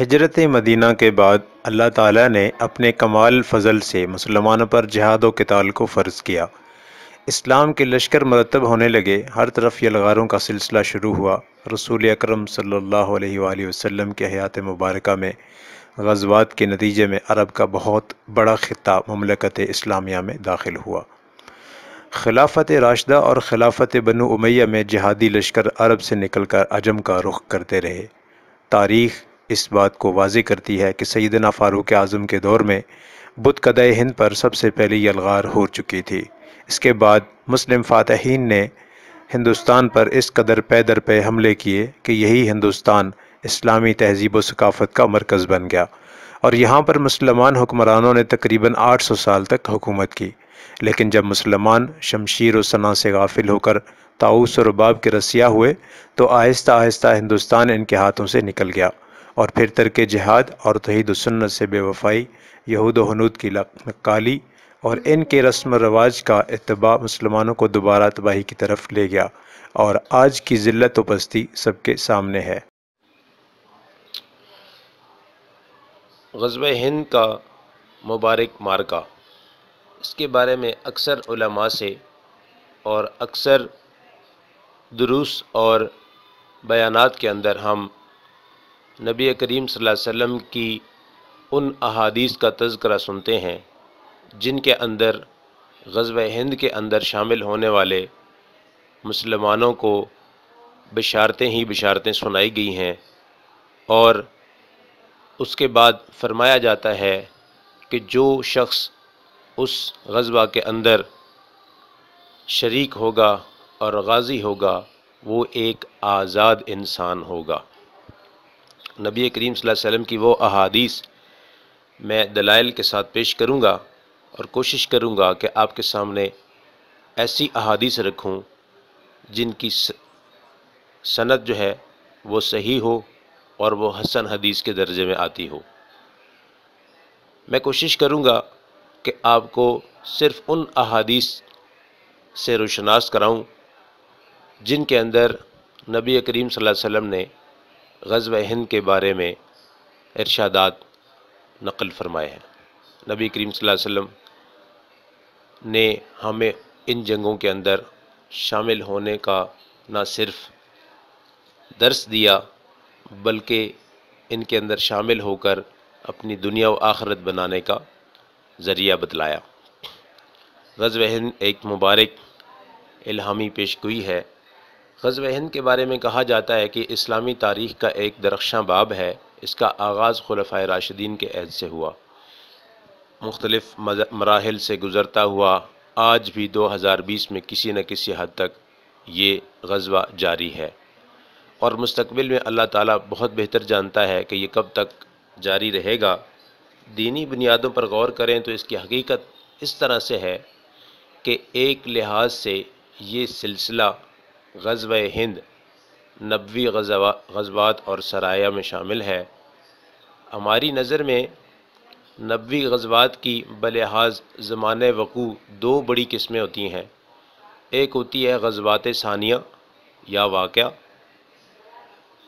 हजरत मदीना के बाद अल्लाह ताला ने अपने कमाल फजल से मुसलमानों पर जहाद व कताल को फ़र्ज़ किया इस्लाम के लश्कर मरतब होने लगे हर तरफ यलगारों का सिलसिला शुरू हुआ रसूल अकरम सल्लल्लाहु अलैहि वसल्लम के हयात मुबारक में गजबात के नतीजे में अरब का बहुत बड़ा ख़त् ममलकत इस्लामिया में दाखिल हुआ खिलाफत राशदा और खिलाफत बनु उमैया में जहादी लश्कर अरब से निकल कर अजम का रुख करते रहे तारीख़ इस बात को वाजी करती है कि सैदना फ़ारूक आज़म के दौर में बुध कदय हिंद पर सबसे पहली यलगार हो चुकी थी इसके बाद मुस्लिम फ़ातहन ने हिंदुस्तान पर इस कदर पैदर पे हमले किए कि यही हिंदुस्तान इस्लामी तहजीब सकाफ़त का मरकज़ बन गया और यहाँ पर मुसलमान हुक्मरानों ने तकरीबन 800 साल तक हुकूमत की लेकिन जब मुसलमान शमशीर और सना से गाफिल होकर ताऊस और रबाब के रसिया हुए तो आहिस्ता आहिस्ता हिंदुस्तान इनके हाथों से निकल गया और फिर तरक जहाद और तहीद सन्नत से बेवफाई यहूद हनूद की काली और इनके रस्म रवाज का इतबा मुसलमानों को दोबारा तबाही की तरफ ले गया और आज की ज़िल्त व पस्ती सबके सामने है गजब हिंद का मुबारक मार्का इसके बारे में अक्सर उलमा से और अक्सर दुरुस और बयानात के अंदर हम नबी करीम वसल्लम की उन अहादीस का तस्करा सुनते हैं जिनके अंदर गज़ब हिंद के अंदर शामिल होने वाले मुसलमानों को बशारतें ही बशारतें सुनाई गई हैं और उसके बाद फरमाया जाता है कि जो शख्स उस गजबा के अंदर शरीक होगा और गाजी होगा वो एक आज़ाद इंसान होगा नबी करीम वसम की वो अहादीस मैं दलाइल के साथ पेश करूँगा और कोशिश करूँगा कि आपके सामने ऐसी अहादीस रखूँ जिनकी सनत जो है वो सही हो और वो हसन हदीस के दर्जे में आती हो मैं कोशिश करूँगा कि आपको सिर्फ़ उन अहादीस से रोशनास कराऊँ जिनके अंदर नबी करीम वसल्लम ने गज़ब हिंद के बारे में इरशादात नकल फरमाए हैं नबी करीम वसम ने हमें इन जंगों के अंदर शामिल होने का ना सिर्फ दर्स दिया बल्कि इनके अंदर शामिल होकर अपनी दुनिया व आखरत बनाने का ज़रिया बतलाया व हिंद एक मुबारक इल्हामी पेशगोई है गज़ब हिंद के बारे में कहा जाता है कि इस्लामी तारीख़ का एक दरख्शा बाब है इसका आगाज़ खलफा राशिदीन के अहद से हुआ मुख्तलफ़ मराहल से गुज़रता हुआ आज भी 2020 में किसी न किसी हद तक ये गजबा जारी है और मुस्तबिल में अल्लाह ताला बहुत बेहतर जानता है कि ये कब तक जारी रहेगा दीनी बुनियादों पर गौर करें तो इसकी हकीकत इस तरह से है कि एक लिहाज से ये सिलसिला गज़ब हिंद नबी गजबात और सराया में शामिल है हमारी नज़र में नबी गजबात की बलहाज ज़मान वक़ू दो बड़ी किस्में होती हैं एक होती है गजबात सानिया या वाक़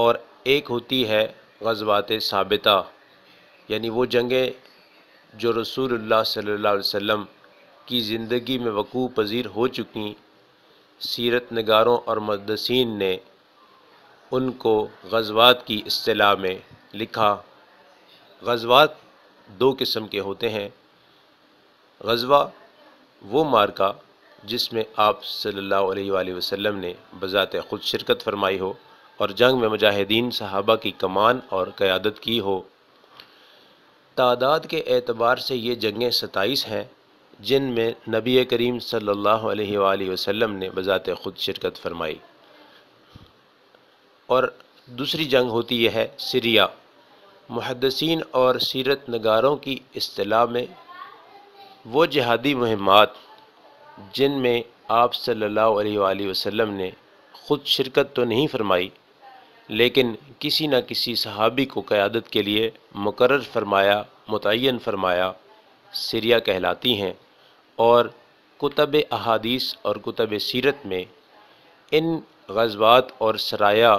और एक होती है गजबात सबिता यानी वो जंगें जो रसूल सल्ला वसम की ज़िंदगी में वक़ू पज़ीर हो चुकी सीरत नगारों और मदसिन ने उनको गजवात की असलाह में लिखा गजवात दो किस्म के होते हैं गजवा वो मार्का जिसमें आप सल्लल्लाहु अलैहि वसल्लम ने बज़ात ख़ुद शिरकत फरमाई हो और जंग में मुजाहिदीन सहाबा की कमान और क़्यादत की हो तादाद के एतबार से ये जंगें सताईस हैं जिन में नबी करीम सल्लल्लाहु अलैहि वसल्लम ने बज़ात ख़ुद शिरकत फरमाई और दूसरी जंग होती यह है सीरिया मुहदसिन और सीरत नगारों की अतलाह में वो जहादी मुहमात जिन में आप सल्ला वसम ने ख़ुद शिरकत तो नहीं फरमाई लेकिन किसी न किसी सहाबी को क़्यादत के लिए मुकर फरमाया मुतन फरमाया सीरिया कहलाती हैं और कुतब अहादीस और कुतब सीरत में इन गजबात और सराया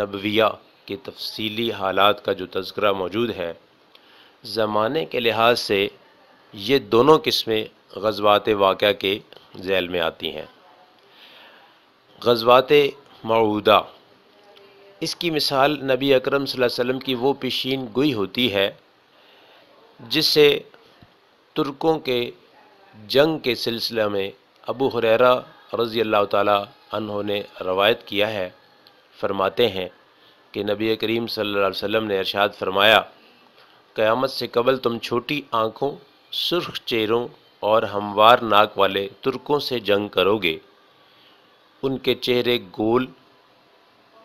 नबविया के तफसीली हालात का जो तस्करा मौजूद है ज़माने के लिहाज से ये दोनों किस्में गजबात वाक़ के जैल में आती हैं गजबात मऊदा इसकी मिसाल नबी अकरम वसम की वो पेशीन गुई होती है जिससे तुर्कों के जंग के सिलसिले में अबू हुररा रज़ी अल्लाह तह ने रवायत किया है फरमाते हैं कि नबी करीम सल्लल्लाहु अलैहि वसल्लम ने अरशाद फरमाया क़यामत से कबल तुम छोटी आँखों सुर्ख चेहरों और हमवार नाक वाले तुर्कों से जंग करोगे उनके चेहरे गोल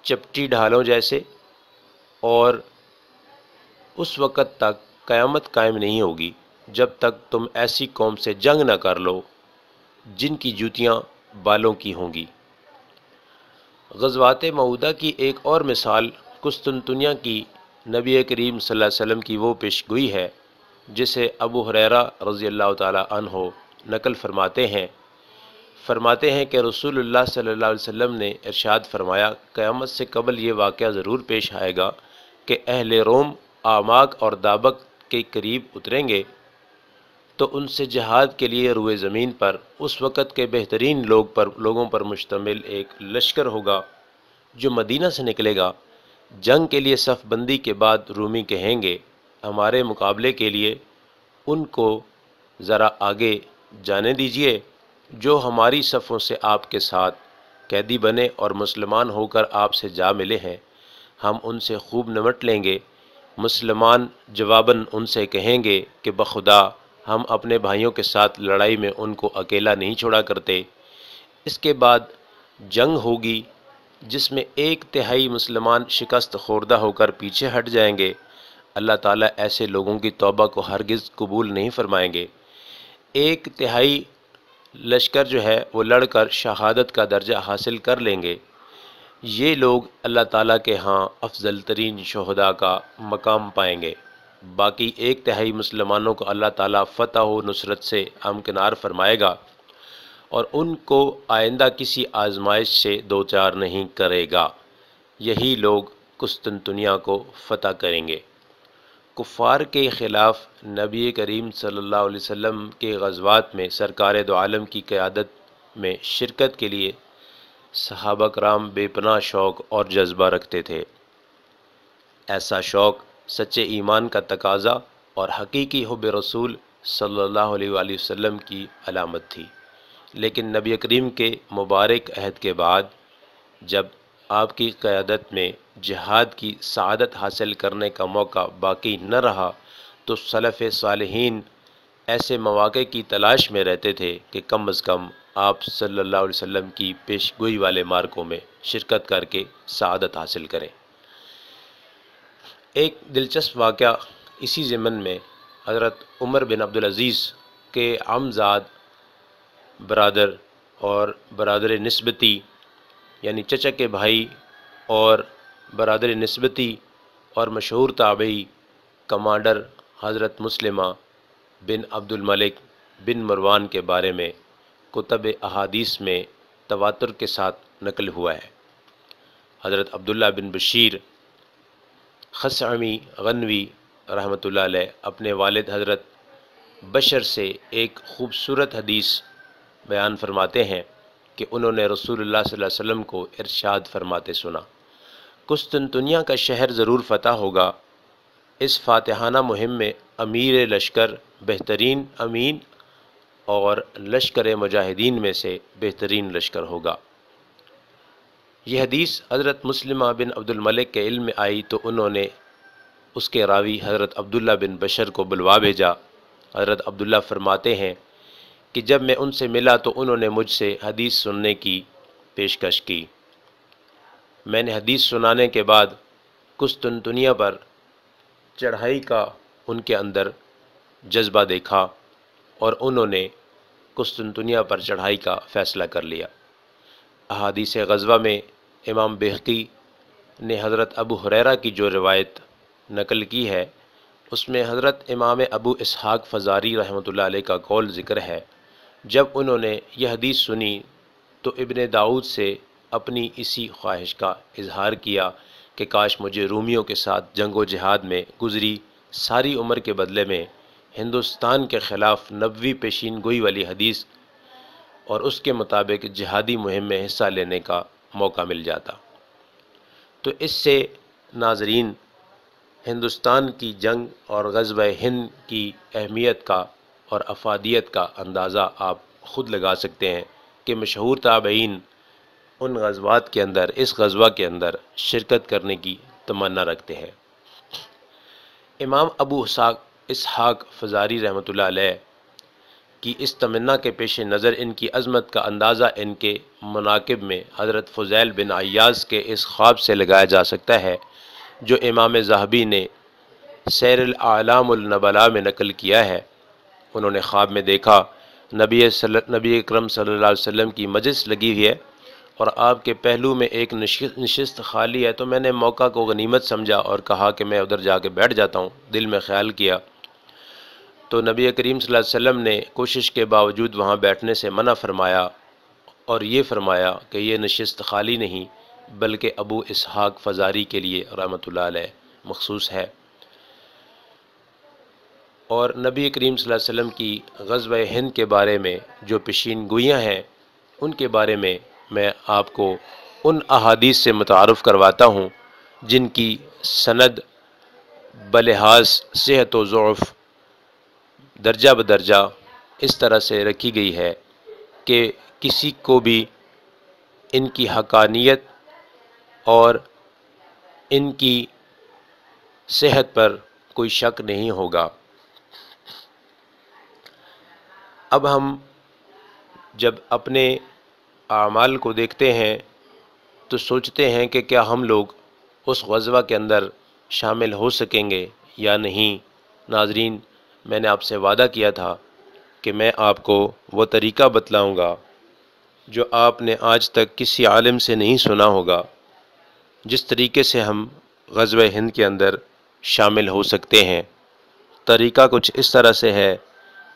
चपटी ढालों जैसे और उस वक़्त तक क़यामत कायम नहीं होगी जब तक तुम ऐसी कौम से जंग न कर लो जिनकी जूतियाँ बालों की होंगी गजवात मऊदा की एक और मिसाल कुस्तुनतुनिया की नबी करीम वसल्लम की वो पेश गोई है जिसे अबू हरेरा रज़ी अल्लाह तहो नकल फ़रमाते हैं फ़रमाते हैं कि रसूलुल्लाह सल्लल्लाहु अलैहि वसल्लम ने इरशाद फरमाया क़यामत से कबल ये वाक़ ज़रूर पेश आएगा कि अहल रोम आमाक और दाबक के करीब उतरेंगे तो उनसे जहाद के लिए रुए ज़मीन पर उस वक़्त के बेहतरीन लोग पर लोगों पर मुश्तमिल एक लश्कर होगा जो मदीना से निकलेगा जंग के लिए सफ़बंदी के बाद रूमी कहेंगे हमारे मुकाबले के लिए उनको ज़रा आगे जाने दीजिए जो हमारी सफ़ों से आपके साथ कैदी बने और मुसलमान होकर आपसे जा मिले हैं हम उनसे खूब नमट लेंगे मुसलमान जवाबन उनसे कहेंगे कि बखुदा हम अपने भाइयों के साथ लड़ाई में उनको अकेला नहीं छोड़ा करते इसके बाद जंग होगी जिसमें एक तिहाई मुसलमान शिकस्त खोरदा होकर पीछे हट जाएंगे अल्लाह ताला ऐसे लोगों की तौबा को हरगिज़ कबूल नहीं फरमाएंगे एक तिहाई लश्कर जो है वो लड़कर शहादत का दर्जा हासिल कर लेंगे ये लोग अल्लाह ताला के यहाँ अफजल तरीन शहदा का मकाम पाएंगे बाकी एक तिहाई मुसलमानों को अल्लाह ताला फ़तह नुसरत से हमकिनार फरमाएगा और उनको आइंदा किसी आजमाइश से दो चार नहीं करेगा यही लोग कुस्तनतुनिया को फ़तह करेंगे कुफ़ार के ख़िलाफ़ नबी करीम सल्लल्लाहु अलैहि वसल्लम के गजवात में सरकार दो आलम की क़्यादत में शिरकत के लिए सहाबा कराम बेपना शौक़ और जज्बा रखते थे ऐसा शौक़ सच्चे ईमान का तकाजा और हकीकी हब रसूल सल्ला वसम की अलामत थी लेकिन नबी करीम के मुबारक अहद के बाद जब आपकी क़्यादत में जहाद की सदत हासिल करने का मौका बाकी न रहा तो सलफ़ साल ऐसे मौाक़े की तलाश में रहते थे कि कम अज़ कम आप सल्लल्लाहु अलैहि वसल्लम की पेशगोई वाले मार्कों में शिरकत करके सदत हासिल करें एक दिलचस्प वाक़ इसी ज़मन में हज़रत उमर बिन अब्दुलज़ीज़ के आमजाद बरदर और बरदर नस्बती यानी चचा के भाई और बरदर नस्बती और मशहूर ताबई कमांडर हज़रत मुस्लिमा बिन अब्दुल मलिक बिन मरवान के बारे में कुतब अहादीस में तवातुर के साथ नकल हुआ है हज़रत अब्दुल्ला बिन बशीर खसअमी गनवी रहमत अपने वालद हज़रत बशर से एक ख़ूबसूरत हदीस बयान फरमाते हैं कि उन्होंने रसूलुल्लाह सल्लल्लाहु अलैहि वसल्लम को इरशाद फरमाते सुना कुस्तनतुनिया का शहर ज़रूर फतह होगा इस फातहाना मुहिम में अमीर लश्कर बेहतरीन अमीन और लश्कर मुजाहिदीन में से बेहतरीन लश्कर होगा यह हदीस हज़रत मुस्लिमा बिन मलिक के इल्म में आई तो उन्होंने उसके रावी हज़रत अब्दुल्ला बिन बशर को बुलवा भेजा हज़रत अब्दुल्ला फरमाते हैं कि जब मैं उनसे मिला तो उन्होंने मुझसे हदीस सुनने की पेशकश की मैंने हदीस सुनाने के बाद कुछ तुन दुनिया पर चढ़ाई का उनके अंदर जज्बा देखा और उन्होंने दुनिया पर चढ़ाई का फ़ैसला कर लिया अहादीस गजवा में इमाम बेहकी ने हज़रत अबू हुररा की जो रवायत नकल की है उसमें हज़रत इमाम अबू इसहाक फ़जारी रहमत का कौल ज़िक्र है जब उन्होंने यह हदीस सुनी तो इबन दाऊद से अपनी इसी ख्वाहिश का इजहार किया कि काश मुझे रूमियों के साथ जंग जहाद में गुज़री सारी उम्र के बदले में हिंदुस्तान के ख़िलाफ़ नबी पेशीन गोई वाली हदीस और उसके मुताबिक जिहादी मुहिम में हिस्सा लेने का मौका मिल जाता तो इससे नाजरीन हिंदुस्तान की जंग और गजब हिंद की अहमियत का और अफादियत का अंदाज़ा आप ख़ुद लगा सकते हैं कि मशहूर ताबीन उन गजबात के अंदर इस गजबा के अंदर शिरकत करने की तमन्ना रखते हैं इमाम अबू हसाक इसहाक फजारी रहमत की इस तमन्ना के पेश नज़र इनकी अजमत का अंदाज़ा इनके मनाकब में हज़रत फ़ज़ैल बिन अयाज के इस ख्वाब से लगाया जा सकता है जो इमाम जहबी ने सैरआलामबला में नकल किया है उन्होंने ख्वाब में देखा नबी सल नबी करम सल्ला की मजस लगी हुई है और आपके पहलू में एक नशस्त खाली है तो मैंने मौका को गनीमत समझा और कहा कि मैं उधर जाके बैठ जाता हूँ दिल में ख्याल किया तो नबी करीम वसल्लम ने कोशिश के बावजूद वहाँ बैठने से मना फरमाया और ये फरमाया कि ये नशस्त खाली नहीं बल्कि अबू इसहाक फ़जारी के लिए रहमत मखसूस है और नबी करीम वसम की गज़ब हिंद के बारे में जो पेशीन गोयाँ हैं उनके बारे में मैं आपको उन अहादीस से मुतारफ़ करवाता हूँ जिनकी सनद बलहाज सेहत वफ़ दर्जा बदर्जा इस तरह से रखी गई है कि किसी को भी इनकी हकानियत और इनकी सेहत पर कोई शक नहीं होगा अब हम जब अपने आमाल को देखते हैं तो सोचते हैं कि क्या हम लोग उस गजवा के अंदर शामिल हो सकेंगे या नहीं नाजरीन मैंने आपसे वादा किया था कि मैं आपको वो तरीका बतलाऊँगा जो आपने आज तक किसी आलम से नहीं सुना होगा जिस तरीके से हम गजब हिंद के अंदर शामिल हो सकते हैं तरीका कुछ इस तरह से है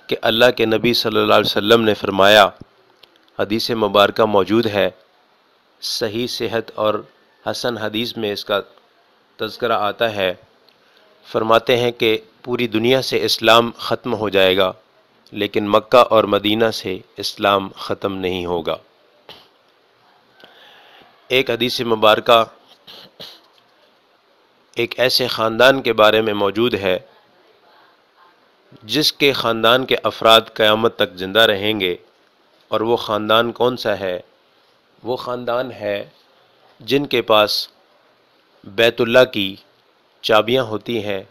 कि अल्लाह के नबी सल्लल्लाहु अलैहि वसल्लम ने फरमाया हदीस मुबारक मौजूद है सही सेहत और हसन हदीस में इसका तस्करा आता है फरमाते हैं कि पूरी दुनिया से इस्लाम ख़त्म हो जाएगा लेकिन मक्का और मदीना से इस्लाम ख़त्म नहीं होगा एक हदीस मुबारक एक ऐसे ख़ानदान के बारे में मौजूद है जिसके ख़ानदान के अफराद क़यामत तक ज़िंदा रहेंगे और वो ख़ानदान कौन सा है वो ख़ानदान है जिनके पास बैतुल्ला की चाबियां होती हैं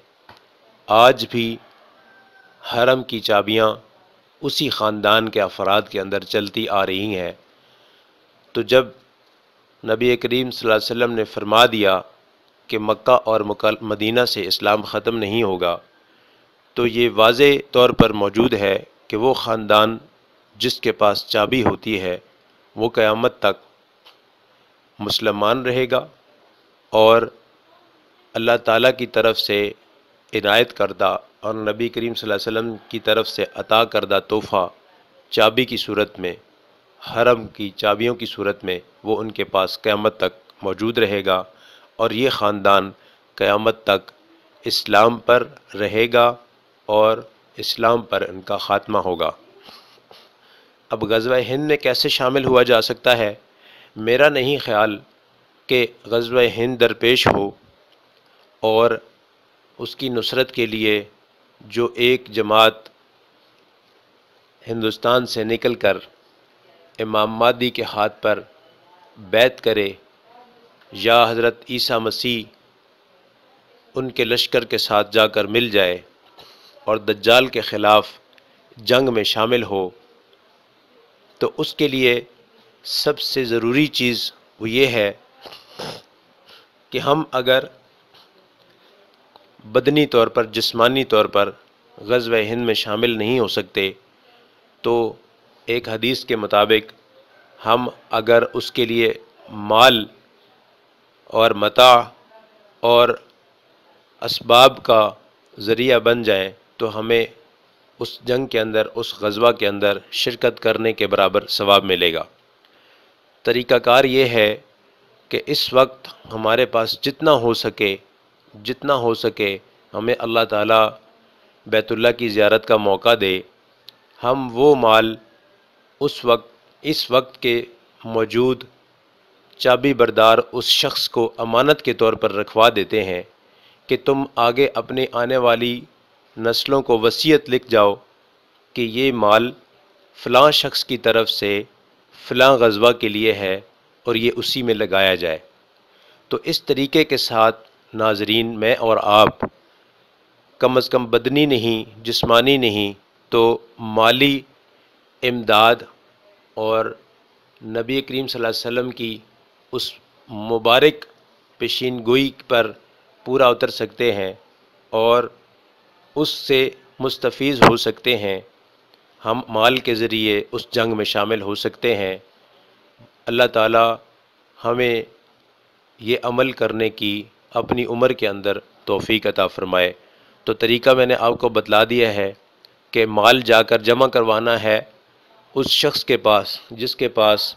आज भी हरम की चाबियाँ उसी ख़ानदान के अफराद के अंदर चलती आ रही हैं तो जब नबी करीम वसल्लम ने फरमा दिया कि मक्का और मदीना से इस्लाम ख़त्म नहीं होगा तो ये वाज तौर पर मौजूद है कि वो ख़ानदान जिसके पास चाबी होती है वो क़यामत तक मुसलमान रहेगा और अल्लाह ताला की तरफ से इनायत करदा और नबी करीम वसल्लम की तरफ से अता करदा तोहफ़ा चाबी की सूरत में हरम की चाबियों की सूरत में वो उनके पास क़्यामत तक मौजूद रहेगा और ये ख़ानदान क़्यामत तक इस्लाम पर रहेगा और इस्लाम पर इनका ख़ात्मा होगा अब गज़वा हिंद में कैसे शामिल हुआ जा सकता है मेरा नहीं ख्याल कि गज़वा हिंद दरपेश हो और उसकी नुसरत के लिए जो एक जमात हिंदुस्तान से निकल कर इमाम मादी के हाथ पर बैत करे या हज़रत ईसा मसीह उनके लश्कर के साथ जाकर मिल जाए और दज्जाल के ख़िलाफ़ जंग में शामिल हो तो उसके लिए सबसे ज़रूरी चीज़ वो ये है कि हम अगर बदनी तौर पर जिस्मानी तौर पर गजब हिंद में शामिल नहीं हो सकते तो एक हदीस के मुताबिक हम अगर उसके लिए माल और मता और इसबाब का ज़रिया बन जाए तो हमें उस जंग के अंदर उस गजबा के अंदर शिरकत करने के बराबर सवाब मिलेगा तरीक़ाकार ये है कि इस वक्त हमारे पास जितना हो सके जितना हो सके हमें अल्लाह ताला बैतुल्ला की ज़्यारत का मौका दे हम वो माल उस वक्त इस वक्त के मौजूद चाबी बरदार उस शख्स को अमानत के तौर पर रखवा देते हैं कि तुम आगे अपने आने वाली नस्लों को वसीयत लिख जाओ कि ये माल फ़लाँ शख्स की तरफ से फ़लाँ गजबा के लिए है और ये उसी में लगाया जाए तो इस तरीके के साथ नाजरीन मैं और आप कम अज़ कम बदनी नहीं जिसमानी नहीं तो माली इमदाद और नबी करीम वसल्लम की उस मुबारक पेशीन गोई पर पूरा उतर सकते हैं और उससे मुस्तफ़ हो सकते हैं हम माल के ज़रिए उस जंग में शामिल हो सकते हैं अल्लाह ताला हमें ये अमल करने की अपनी उम्र के अंदर तोफ़ी अता फ़रमाए तो तरीका मैंने आपको बतला दिया है कि माल जाकर जमा करवाना है उस शख्स के पास जिसके पास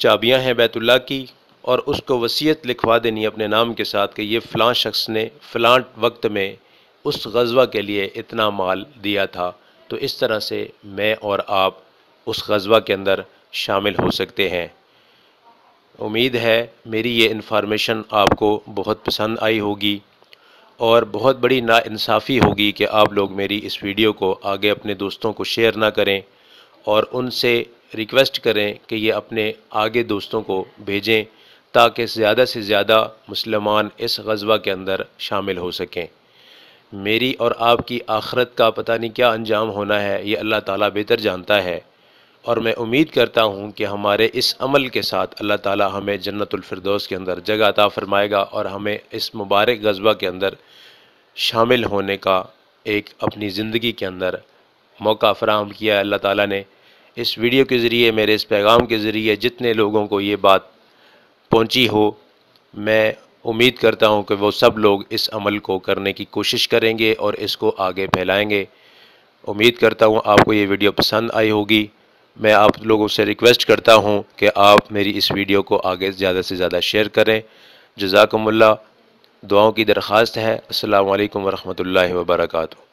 चाबियां हैं बैतुल्ला की और उसको वसीयत लिखवा देनी है अपने नाम के साथ कि ये फ़लाँ शख्स ने फ़लाँ वक्त में उस गजवा के लिए इतना माल दिया था तो इस तरह से मैं और आप उस गजवा के अंदर शामिल हो सकते हैं उम्मीद है मेरी ये इन्फॉर्मेशन आपको बहुत पसंद आई होगी और बहुत बड़ी नाइंसाफ़ी होगी कि आप लोग मेरी इस वीडियो को आगे अपने दोस्तों को शेयर ना करें और उनसे रिक्वेस्ट करें कि ये अपने आगे दोस्तों को भेजें ताकि ज़्यादा से ज़्यादा मुसलमान इस गजबा के अंदर शामिल हो सकें मेरी और आपकी आखरत का पता नहीं क्या अंजाम होना है ये अल्लाह ताला बेहतर जानता है और मैं उम्मीद करता हूँ कि हमारे इस अमल के साथ अल्लाह ताला हमें जन्नतफरदोस के अंदर जगह अता फ़रमाएगा और हमें इस मुबारक गजबा के अंदर शामिल होने का एक अपनी ज़िंदगी के अंदर मौका फ़राहम किया है अल्लाह ताला ने इस वीडियो के ज़रिए मेरे इस पैगाम के ज़रिए जितने लोगों को ये बात पहुँची हो मैं उम्मीद करता हूँ कि वह सब लोग इस अमल को करने की कोशिश करेंगे और इसको आगे फैलाएँगे उम्मीद करता हूँ आपको ये वीडियो पसंद आई होगी मैं आप लोगों से रिक्वेस्ट करता हूँ कि आप मेरी इस वीडियो को आगे ज़्यादा से ज़्यादा शेयर करें जजाकमल्ला दुआओं की दरख्वास्त है अल्लाम वरहमल वर्का